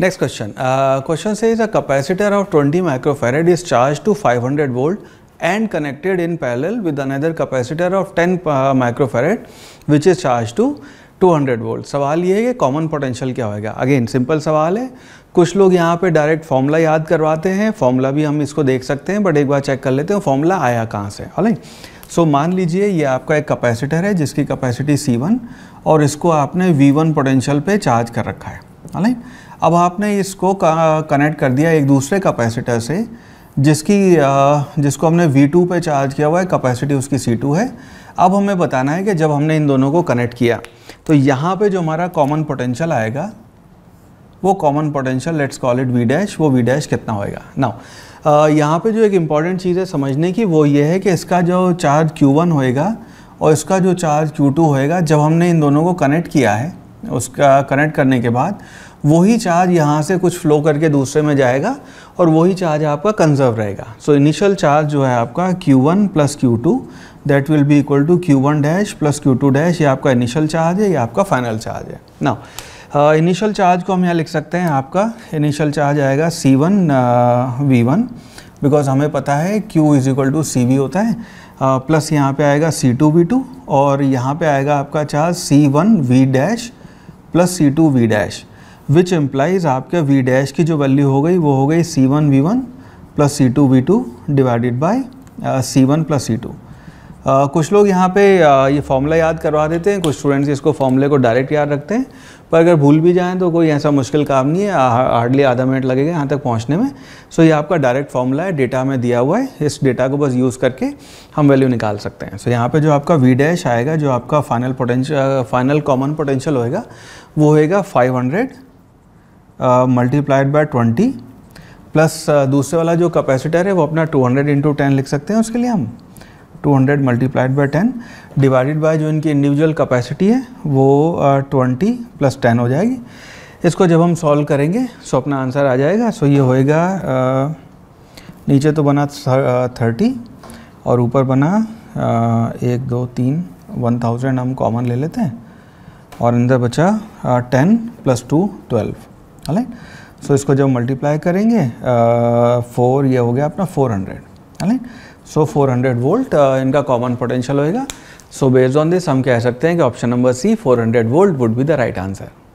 next question question से is a capacitor of 20 microfarad is charge to 500 volt and connected in parallel with another capacitor of 10 microfarad which is charge to 200 hundred volt सवाल ये है कि common potential क्या होएगा again simple सवाल है कुछ लोग यहाँ पे डायरेक्ट फॉर्मूला याद करवाते हैं फॉर्मूला भी हम इसको देख सकते हैं बट एक बार चेक कर लेते हैं फॉर्मूला आया कहाँ से हले सो so, मान लीजिए ये आपका एक कैपेसिटर है जिसकी कैपेसिटी C1 और इसको आपने V1 पोटेंशियल पे चार्ज कर रखा है राइट अब आपने इसको कनेक्ट कर दिया एक दूसरे कैपेसिटर से जिसकी जिसको हमने V2 पे चार्ज किया हुआ है कैपेसिटी उसकी C2 है अब हमें बताना है कि जब हमने इन दोनों को कनेक्ट किया तो यहाँ पे जो हमारा कॉमन पोटेंशियल आएगा वो common potential let's call it V dash वो वी डैश कितना होएगा नाउ यहाँ पे जो एक इम्पॉर्टेंट चीज़ है समझने की वो ये है कि इसका जो चार्ज Q1 होएगा और इसका जो चार्ज Q2 होएगा जब हमने इन दोनों को कनेक्ट किया है उसका कनेक्ट करने के बाद वही चार्ज यहाँ से कुछ फ्लो करके दूसरे में जाएगा और वही चार्ज आपका कंजर्व रहेगा सो इनिशियल चार्ज जो है आपका Q1 one plus Q two that will be equal to Q one dash plus Q two dash ये आपका इनिशियल चार्ज है ये आपका फाइनल चार्ज है ना इनिशियल चार्ज को हम यहाँ लिख सकते हैं आपका इनिशियल चार्ज आएगा C one V one because हमें पता है Q is equal to C V होता है प्लस uh, यहाँ पे आएगा सी टू वी टू और यहाँ पे आएगा आपका charge C one V dash plus C two V dash which implies आपके वी डैश की जो वैल्यू हो गई वो हो गई C one V one plus C two V two divided by C one plus C two कुछ लोग यहाँ पे ये फॉर्मूला याद करवा देते हैं कुछ स्टूडेंट्स इसको फॉर्मूले को डायरेक्ट याद रखते हैं पर अगर भूल भी जाएँ तो कोई ऐसा मुश्किल काम नहीं है हार्डली आधा मिनट लगेगा यहाँ तक पहुँचने में सो ये आपका डायरेक्ट फॉर्मूला है डेटा में दिया हुआ है इस डेटा को बस यूज़ करके हम वैल्यू निकाल सकते हैं सो यहाँ पर जो आपका वी डैश आएगा जो आपका final potential final common potential होएगा वो होएगा five hundred multiplied by twenty plus दूसरे वाला जो कैपेसिटर है वो अपना टू हंड्रेड इंटू टेन लिख सकते हैं उसके लिए हम two hundred multiplied by ten divided by जो इनकी इंडिविजुअल कैपेसिटी है वो ट्वेंटी प्लस टेन हो जाएगी इसको जब हम सॉल्व करेंगे सो अपना आंसर आ जाएगा सो ये होएगा नीचे तो बना थर्टी और ऊपर बना आ, एक दो तीन वन थाउजेंड हम कॉमन ले लेते हैं और अंदर बचा ten plus two twelve right so इसको जब मल्टीप्लाई करेंगे फोर ये हो गया अपना फोर हंड्रेड है ना सो 400 वोल्ट इनका कॉमन पोटेंशियल होएगा सो बेस्ड ऑन दिस हम कह सकते हैं कि option number C 400 volt would be the right answer